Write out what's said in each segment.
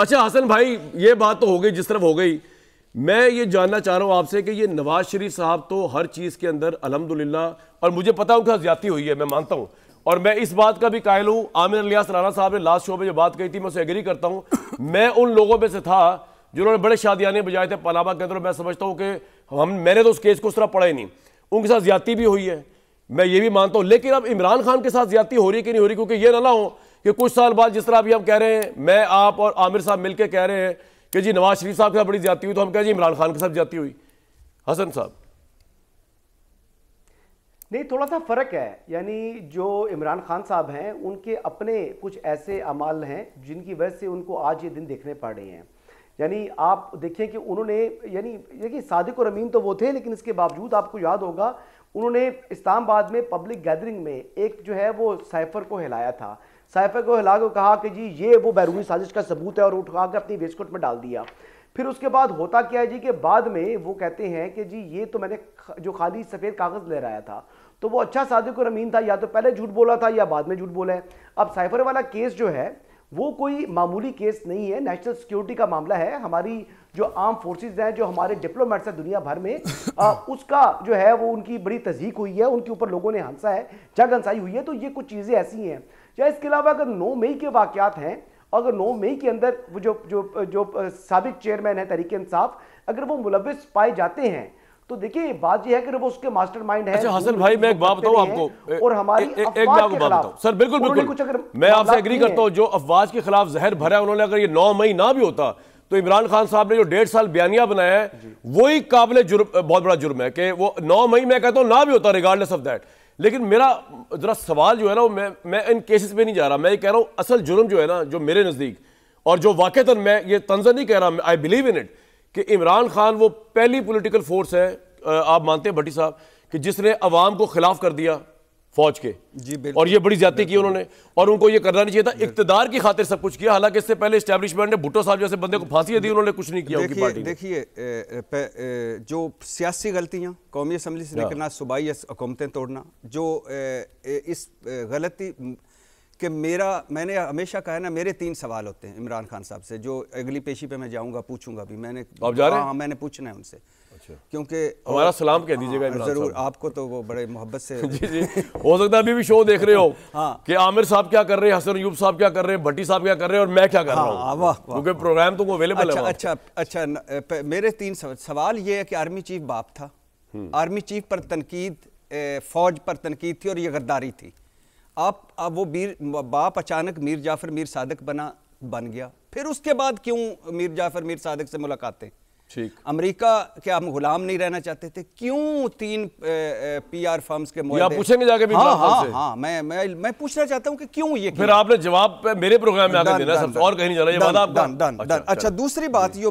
अच्छा हसन भाई ये बात तो हो गई जिस तरफ हो गई मैं ये जानना चाह रहा हूँ आपसे कि ये नवाज शरीफ साहब तो हर चीज़ के अंदर अलहमदिल्ला और मुझे पता उनका ज्यादा हुई है मैं मानता हूँ और मैं इस बात का भी कायल हूँ आमिर अलियास राना साहब ने लास्ट शो में जो बात कही थी मैं उसे एग्री करता हूँ मैं उन लोगों में से था जिन्होंने बड़े शादियाने बजाए थे पलामा के अंदर मैं समझता हूँ कि हम मैंने तो उस केस को उस तरह पढ़ा ही नहीं उनके साथ ज्यादा भी हुई है मैं ये भी मानता हूँ लेकिन अब इमरान खान के साथ ज्यादा हो रही कि नहीं हो रही क्योंकि ये ना हो कि कुछ साल बाद जिस तरह अभी हम कह रहे हैं मैं आप और आमिर साहब मिलकर कह रहे हैं कि जी नवाज शरीफ साहब के साथ बड़ी ज्यादा हुई तो हम कहें जी इमरान खान के साथ जाती हुई हसन साहब नहीं थोड़ा सा फ़र्क है यानी जो इमरान खान साहब हैं उनके अपने कुछ ऐसे अमाल हैं जिनकी वजह से उनको आज ये दिन देखने पड़ रहे हैं यानी आप देखें कि उन्होंने यानी देखिए सादिक और अमीन तो वो थे लेकिन इसके बावजूद आपको याद होगा उन्होंने इस्लामाबाद में पब्लिक गैदरिंग में एक जो है वो साइफर को हिलाया था साइफर को हिला कहा कि जी ये वो बैरूनी साजिश का सबूत है और उठा के अपनी वेस्टकोट में डाल दिया फिर उसके बाद होता क्या है जी कि बाद में वो कहते हैं कि जी ये तो मैंने जो खाली सफ़ेद कागज़ ले रहा था तो वो अच्छा सादिक और अमीन था या तो पहले झूठ बोला था या बाद में झूठ बोला है अब साइफर वाला केस जो है वो कोई मामूली केस नहीं है नेशनल सिक्योरिटी का मामला है हमारी जो आर्म फोर्सेज हैं जो हमारे डिप्लोमेट्स हैं दुनिया भर में आ, उसका जो है वो उनकी बड़ी तजीक हुई है उनके ऊपर लोगों ने हंसा है जग हंसाई हुई है तो ये कुछ चीज़ें ऐसी हैं या इसके अलावा अगर नौ मई के वाक़ात हैं अगर नौ मई के अंदर वो जो जो जो सबक चेयरमैन है तरीके इंसाफ अगर वो मुलविस पाए जाते हैं तो देखिए बात ये है कि वो उसके मास्टरमाइंड है अच्छा हसन भाई मैं एक बात बताऊं आपको और हमारी ए, ए, एक बात बताऊं सर बिल्कुल बिल्कुल कुछ अगर मैं आपसे एग्री करता हूं जो अफवाज के खिलाफ जहर भरा है उन्होंने अगर ये नौ मई ना भी होता तो इमरान खान साहब ने जो डेढ़ साल बयानिया बनाया है वही काबिल जुर्म बहुत बड़ा जुर्म है कि वो नौ मई मैं कहता हूँ ना भी होता रिगार्डलेस ऑफ दैट लेकिन मेरा जरा सवाल जो है ना मैं मैं इन केसेस पे नहीं जा रहा मैं ये कह रहा हूँ असल जुर्म जो है ना जो मेरे नज़दीक और जो वाक़ता मैं ये तंजर नहीं कह रहा आई बिलीव इन इट कि इमरान खान वो पहली पोलिटिकल फोर्स है आप मानते हैं भट्टी साहब कि जिसने अवाम को खिलाफ कर दिया फौज के जी और ये बड़ी ज्यादा की उन्होंने और उनको ये करना नहीं चाहिए था इकतदार की खातिर सब कुछ किया हालांकि इससे पहले स्टैब्लिशमेंट ने भुट्टो साहब जैसे बंदे को फांसी दी उन्होंने कुछ नहीं किया उनकी पार्टी देखिए जो सियासी गलतियां कौमी असम्बली से निकलना हाँ। सूबाई हुकूमतें तोड़ना जो इस गलती कि मेरा मैंने हमेशा कहा है ना मेरे तीन सवाल होते हैं इमरान खान साहब से जो अगली पेशी पे मैं जाऊंगा पूछूंगा भी मैंने हाँ मैंने पूछना है उनसे अच्छा। क्योंकि हमारा सलाम कह दीजिएगा हाँ, जरूर आपको तो वो बड़े मोहब्बत से जी जी हो सकता है अभी भी शो देख रहे हो हाँ कि आमिर साहब क्या कर रहे हैं हसन यूब साहब क्या कर रहे हैं भट्टी साहब क्या कर रहे हैं और मैं क्या कर रहा हाँ, हूँ क्योंकि प्रोग्राम तो वो अवेलेबल है अच्छा अच्छा, अच्छा मेरे तीन सवाल ये है कि आर्मी चीफ बाप था हम्म। आर्मी चीफ पर तनकीद फौज पर तनकीद थी और ये गद्दारी थी आप अब वो मीर बाप अचानक मीर जाफर मीर सादक बना बन गया फिर उसके बाद क्यों मीर जाफर मीर सादक से मुलाकातें अमेरिका के हम गुलाम नहीं रहना चाहते थे क्यों तीन पीआर फर्म्स के आप पूछेंगे जाके भी हाँ, हाँ, हाँ, मैं, मैं, मैं पूछना चाहता हूं कि क्यों ये फिर आपने जवाब मेरे प्रोग्राम में आकर देना सबसे और कहीं नहीं जाना ये अच्छा, अच्छा दूसरी बात यो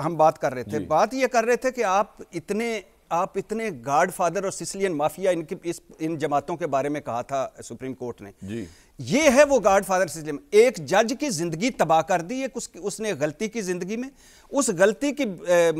हम बात कर रहे थे बात ये कर रहे थे कि आप इतने आप इतने गार्ड फादर और सिसलियन माफिया इनकी इस इन जमातों के बारे में कहा था सुप्रीम कोर्ट ने जी ये है वो गाड फादर सिस्टम एक जज की ज़िंदगी तबाह कर दी एक उस, उसने गलती की ज़िंदगी में उस गलती की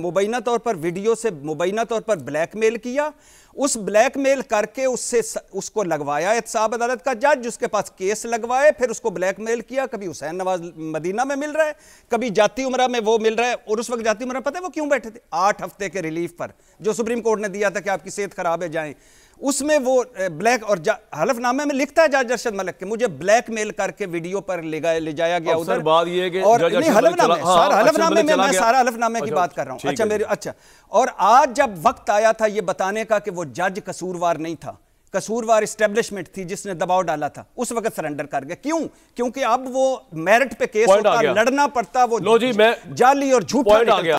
मुबैना तौर पर वीडियो से मुबैना तौर पर ब्लैकमेल किया उस ब्लैकमेल करके उससे उसको लगवाया एहतसाब अदालत का जज उसके पास केस लगवाए फिर उसको ब्लैकमेल किया कभी हुसैन नवाज मदीना में मिल रहा है कभी जाति उम्र में वो मिल रहा है और उस वक्त जाति उम्र पता है वो क्यों बैठे थे आठ हफ्ते के रिलीफ पर जो सुप्रीम कोर्ट ने दिया था कि आपकी सेहत ख़राब है जाए उसमें वो ब्लैक और हलफनामे में लिखता है जज अरशद मलिक के मुझे ब्लैकमेल करके वीडियो पर ले ले जाया गया उधर बात ये कि और नहीं हलफनामे हाँ, सारा हलफनामे में मैं सारा हलफनामे की अच्छा, बात कर रहा हूँ अच्छा मेरी अच्छा और आज जब वक्त आया था ये बताने का कि वो जज कसूरवार नहीं था कसूरवार इस्टेब्लिशमेंट थी जिसने दबाव डाला था उस वक्त सरेंडर कर गया क्यों क्योंकि अब वो मेरिट पे केस होता लड़ना पड़ता वो जाली और झूठ